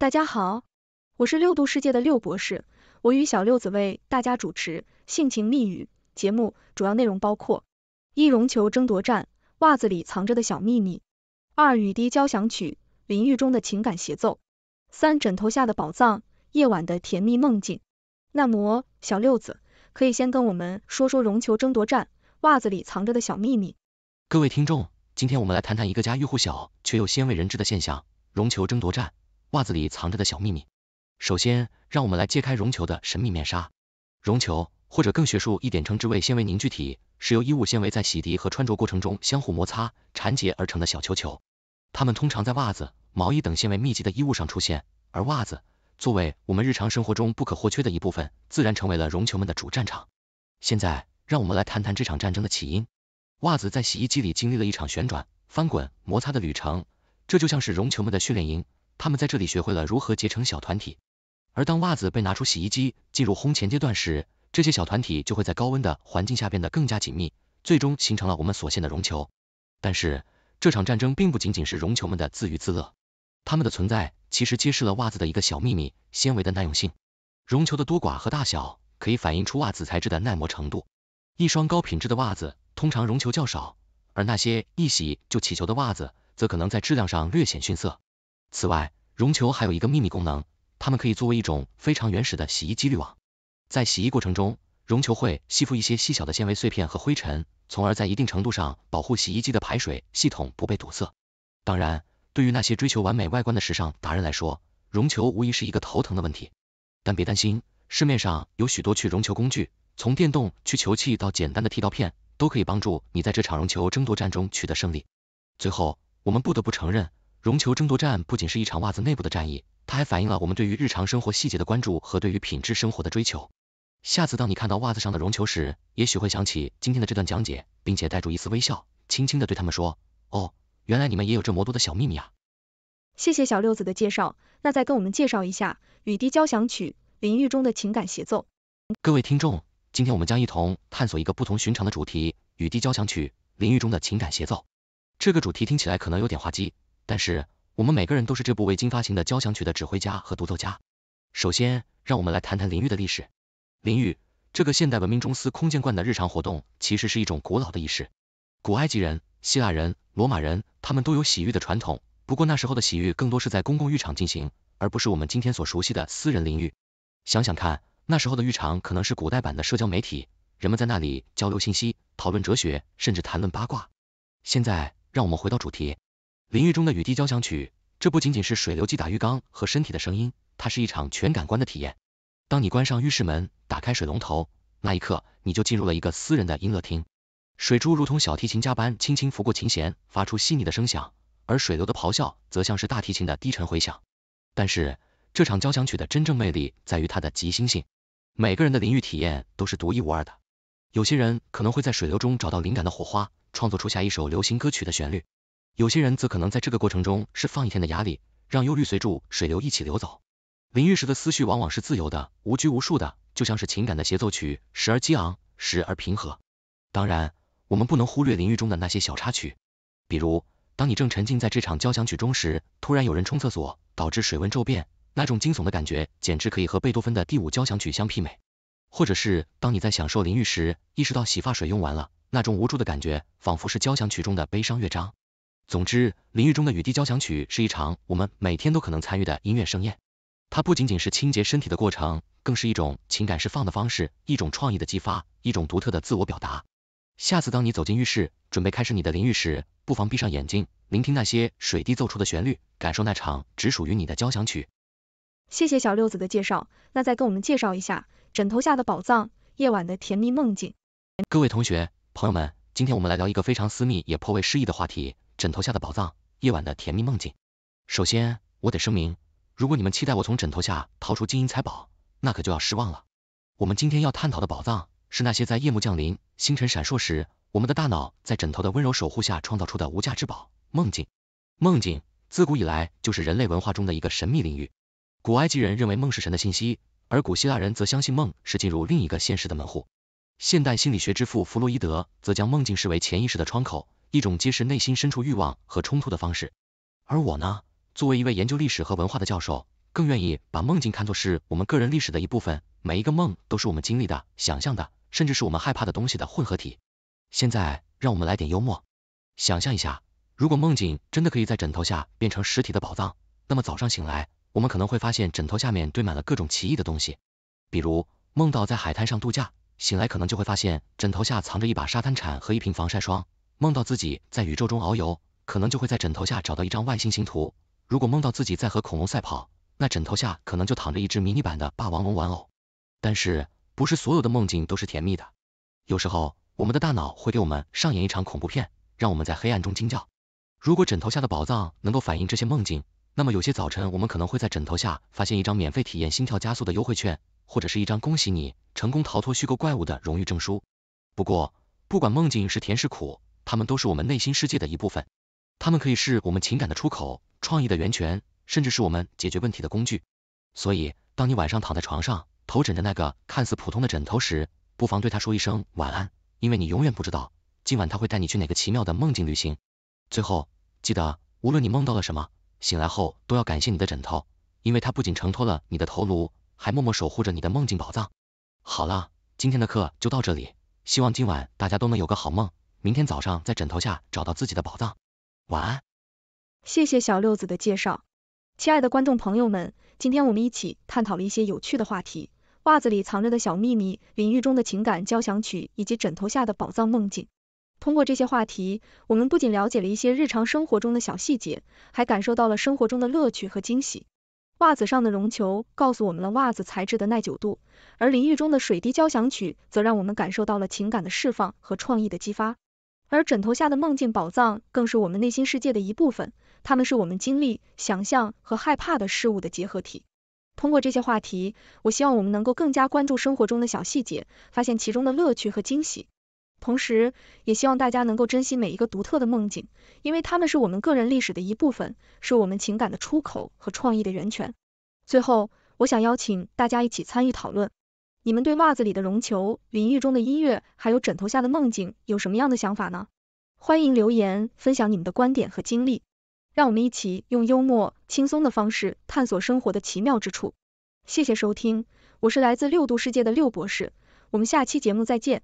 大家好，我是六度世界的六博士，我与小六子为大家主持《性情密语》节目，主要内容包括一绒球争夺战、袜子里藏着的小秘密；二雨滴交响曲、淋浴中的情感协奏；三枕头下的宝藏、夜晚的甜蜜梦境。那么，小六子可以先跟我们说说绒球争夺战、袜子里藏着的小秘密。各位听众，今天我们来谈谈一个家喻户晓却又鲜为人知的现象——绒球争夺战。袜子里藏着的小秘密。首先，让我们来揭开绒球的神秘面纱。绒球，或者更学术一点称之为纤维凝聚体，是由衣物纤维在洗涤和穿着过程中相互摩擦、缠结而成的小球球。它们通常在袜子、毛衣等纤维密集的衣物上出现，而袜子作为我们日常生活中不可或缺的一部分，自然成为了绒球们的主战场。现在，让我们来谈谈这场战争的起因。袜子在洗衣机里经历了一场旋转、翻滚、摩擦的旅程，这就像是绒球们的训练营。他们在这里学会了如何结成小团体，而当袜子被拿出洗衣机进入烘前阶段时，这些小团体就会在高温的环境下变得更加紧密，最终形成了我们所见的绒球。但是这场战争并不仅仅是绒球们的自娱自乐，它们的存在其实揭示了袜子的一个小秘密：纤维的耐用性。绒球的多寡和大小可以反映出袜子材质的耐磨程度。一双高品质的袜子通常绒球较少，而那些一洗就起球的袜子则可能在质量上略显逊色。此外，绒球还有一个秘密功能，它们可以作为一种非常原始的洗衣机滤网，在洗衣过程中，绒球会吸附一些细小的纤维碎片和灰尘，从而在一定程度上保护洗衣机的排水系统不被堵塞。当然，对于那些追求完美外观的时尚达人来说，绒球无疑是一个头疼的问题。但别担心，市面上有许多去绒球工具，从电动去球器到简单的剃刀片，都可以帮助你在这场绒球争夺战中取得胜利。最后，我们不得不承认。绒球争夺战不仅是一场袜子内部的战役，它还反映了我们对于日常生活细节的关注和对于品质生活的追求。下次当你看到袜子上的绒球时，也许会想起今天的这段讲解，并且带住一丝微笑，轻轻的对他们说：“哦，原来你们也有这么多的小秘密啊。”谢谢小六子的介绍，那再跟我们介绍一下《雨滴交响曲》淋浴中的情感协奏。各位听众，今天我们将一同探索一个不同寻常的主题——雨滴交响曲淋浴中的情感协奏。这个主题听起来可能有点滑稽，但是我们每个人都是这部未经发行的交响曲的指挥家和独奏家。首先，让我们来谈谈淋浴的历史。淋浴这个现代文明中司空见惯的日常活动，其实是一种古老的仪式。古埃及人、希腊人、罗马人，他们都有洗浴的传统。不过那时候的洗浴更多是在公共浴场进行，而不是我们今天所熟悉的私人淋浴。想想看，那时候的浴场可能是古代版的社交媒体，人们在那里交流信息、讨论哲学，甚至谈论八卦。现在，让我们回到主题。淋浴中的雨滴交响曲，这不仅仅是水流击打浴缸和身体的声音，它是一场全感官的体验。当你关上浴室门，打开水龙头，那一刻你就进入了一个私人的音乐厅。水珠如同小提琴家般轻轻拂过琴弦，发出细腻的声响，而水流的咆哮则像是大提琴的低沉回响。但是，这场交响曲的真正魅力在于它的即兴性。每个人的淋浴体验都是独一无二的。有些人可能会在水流中找到灵感的火花，创作出下一首流行歌曲的旋律。有些人则可能在这个过程中释放一天的压力，让忧虑随住水流一起流走。淋浴时的思绪往往是自由的、无拘无束的，就像是情感的协奏曲，时而激昂，时而平和。当然，我们不能忽略淋浴中的那些小插曲，比如当你正沉浸在这场交响曲中时，突然有人冲厕所，导致水温骤变，那种惊悚的感觉简直可以和贝多芬的第五交响曲相媲美。或者是当你在享受淋浴时，意识到洗发水用完了，那种无助的感觉仿佛是交响曲中的悲伤乐章。总之，淋浴中的雨滴交响曲是一场我们每天都可能参与的音乐盛宴。它不仅仅是清洁身体的过程，更是一种情感释放的方式，一种创意的激发，一种独特的自我表达。下次当你走进浴室，准备开始你的淋浴时，不妨闭上眼睛，聆听那些水滴奏出的旋律，感受那场只属于你的交响曲。谢谢小六子的介绍，那再跟我们介绍一下枕头下的宝藏，夜晚的甜蜜梦境。各位同学、朋友们，今天我们来聊一个非常私密也颇为诗意的话题。枕头下的宝藏，夜晚的甜蜜梦境。首先，我得声明，如果你们期待我从枕头下掏出金银财宝，那可就要失望了。我们今天要探讨的宝藏，是那些在夜幕降临、星辰闪烁时，我们的大脑在枕头的温柔守护下创造出的无价之宝——梦境。梦境自古以来就是人类文化中的一个神秘领域。古埃及人认为梦是神的信息，而古希腊人则相信梦是进入另一个现实的门户。现代心理学之父弗洛伊德则将梦境视为潜意识的窗口。一种揭示内心深处欲望和冲突的方式。而我呢，作为一位研究历史和文化的教授，更愿意把梦境看作是我们个人历史的一部分。每一个梦都是我们经历的、想象的，甚至是我们害怕的东西的混合体。现在，让我们来点幽默。想象一下，如果梦境真的可以在枕头下变成实体的宝藏，那么早上醒来，我们可能会发现枕头下面堆满了各种奇异的东西。比如，梦到在海滩上度假，醒来可能就会发现枕头下藏着一把沙滩铲和一瓶防晒霜。梦到自己在宇宙中遨游，可能就会在枕头下找到一张外星星图；如果梦到自己在和恐龙赛跑，那枕头下可能就躺着一只迷你版的霸王龙玩偶。但是，不是所有的梦境都是甜蜜的，有时候我们的大脑会给我们上演一场恐怖片，让我们在黑暗中惊叫。如果枕头下的宝藏能够反映这些梦境，那么有些早晨我们可能会在枕头下发现一张免费体验心跳加速的优惠券，或者是一张恭喜你成功逃脱虚构怪物的荣誉证书。不过，不管梦境是甜是苦。它们都是我们内心世界的一部分，它们可以是我们情感的出口、创意的源泉，甚至是我们解决问题的工具。所以，当你晚上躺在床上，头枕着那个看似普通的枕头时，不妨对他说一声晚安，因为你永远不知道今晚他会带你去哪个奇妙的梦境旅行。最后，记得无论你梦到了什么，醒来后都要感谢你的枕头，因为它不仅承托了你的头颅，还默默守护着你的梦境宝藏。好了，今天的课就到这里，希望今晚大家都能有个好梦。明天早上在枕头下找到自己的宝藏，晚安。谢谢小六子的介绍，亲爱的观众朋友们，今天我们一起探讨了一些有趣的话题：袜子里藏着的小秘密、淋浴中的情感交响曲以及枕头下的宝藏梦境。通过这些话题，我们不仅了解了一些日常生活中的小细节，还感受到了生活中的乐趣和惊喜。袜子上的绒球告诉我们了袜子材质的耐久度，而淋浴中的水滴交响曲则让我们感受到了情感的释放和创意的激发。而枕头下的梦境宝藏更是我们内心世界的一部分，它们是我们经历、想象和害怕的事物的结合体。通过这些话题，我希望我们能够更加关注生活中的小细节，发现其中的乐趣和惊喜。同时，也希望大家能够珍惜每一个独特的梦境，因为它们是我们个人历史的一部分，是我们情感的出口和创意的源泉。最后，我想邀请大家一起参与讨论。你们对袜子里的绒球、淋浴中的音乐，还有枕头下的梦境有什么样的想法呢？欢迎留言分享你们的观点和经历，让我们一起用幽默轻松的方式探索生活的奇妙之处。谢谢收听，我是来自六度世界的六博士，我们下期节目再见。